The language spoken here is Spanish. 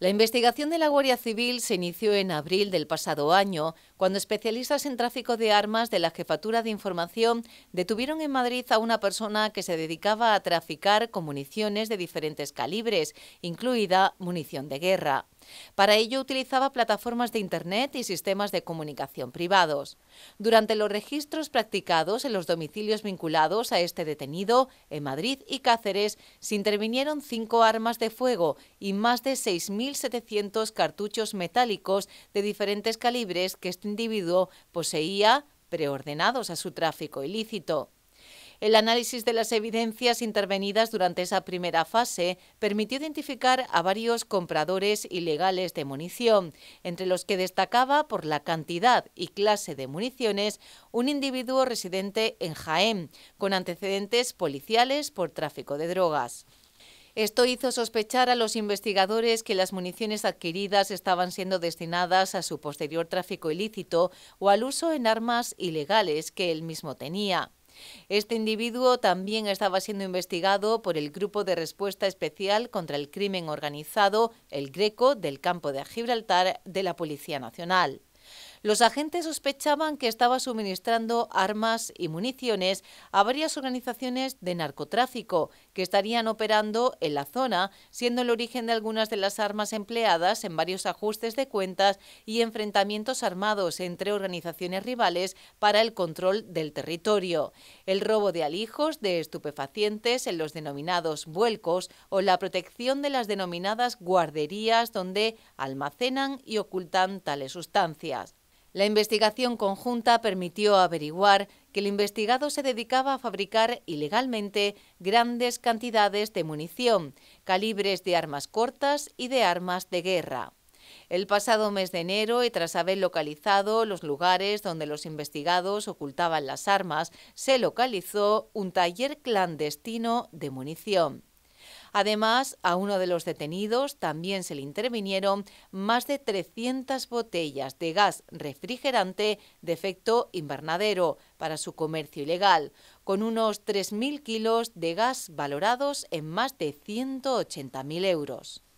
La investigación de la Guardia Civil se inició en abril del pasado año, cuando especialistas en tráfico de armas de la Jefatura de Información detuvieron en Madrid a una persona que se dedicaba a traficar con municiones de diferentes calibres, incluida munición de guerra. Para ello utilizaba plataformas de Internet y sistemas de comunicación privados. Durante los registros practicados en los domicilios vinculados a este detenido, en Madrid y Cáceres, se intervinieron cinco armas de fuego y más de 6.700 cartuchos metálicos de diferentes calibres que este individuo poseía preordenados a su tráfico ilícito. El análisis de las evidencias intervenidas durante esa primera fase permitió identificar a varios compradores ilegales de munición, entre los que destacaba por la cantidad y clase de municiones un individuo residente en Jaén, con antecedentes policiales por tráfico de drogas. Esto hizo sospechar a los investigadores que las municiones adquiridas estaban siendo destinadas a su posterior tráfico ilícito o al uso en armas ilegales que él mismo tenía. Este individuo también estaba siendo investigado por el Grupo de Respuesta Especial contra el Crimen Organizado, el Greco, del campo de Gibraltar de la Policía Nacional. Los agentes sospechaban que estaba suministrando armas y municiones a varias organizaciones de narcotráfico que estarían operando en la zona, siendo el origen de algunas de las armas empleadas en varios ajustes de cuentas y enfrentamientos armados entre organizaciones rivales para el control del territorio. El robo de alijos de estupefacientes en los denominados vuelcos o la protección de las denominadas guarderías donde almacenan y ocultan tales sustancias. La investigación conjunta permitió averiguar que el investigado se dedicaba a fabricar ilegalmente grandes cantidades de munición, calibres de armas cortas y de armas de guerra. El pasado mes de enero, y tras haber localizado los lugares donde los investigados ocultaban las armas, se localizó un taller clandestino de munición. Además, a uno de los detenidos también se le intervinieron más de 300 botellas de gas refrigerante de efecto invernadero para su comercio ilegal, con unos 3.000 kilos de gas valorados en más de 180.000 euros.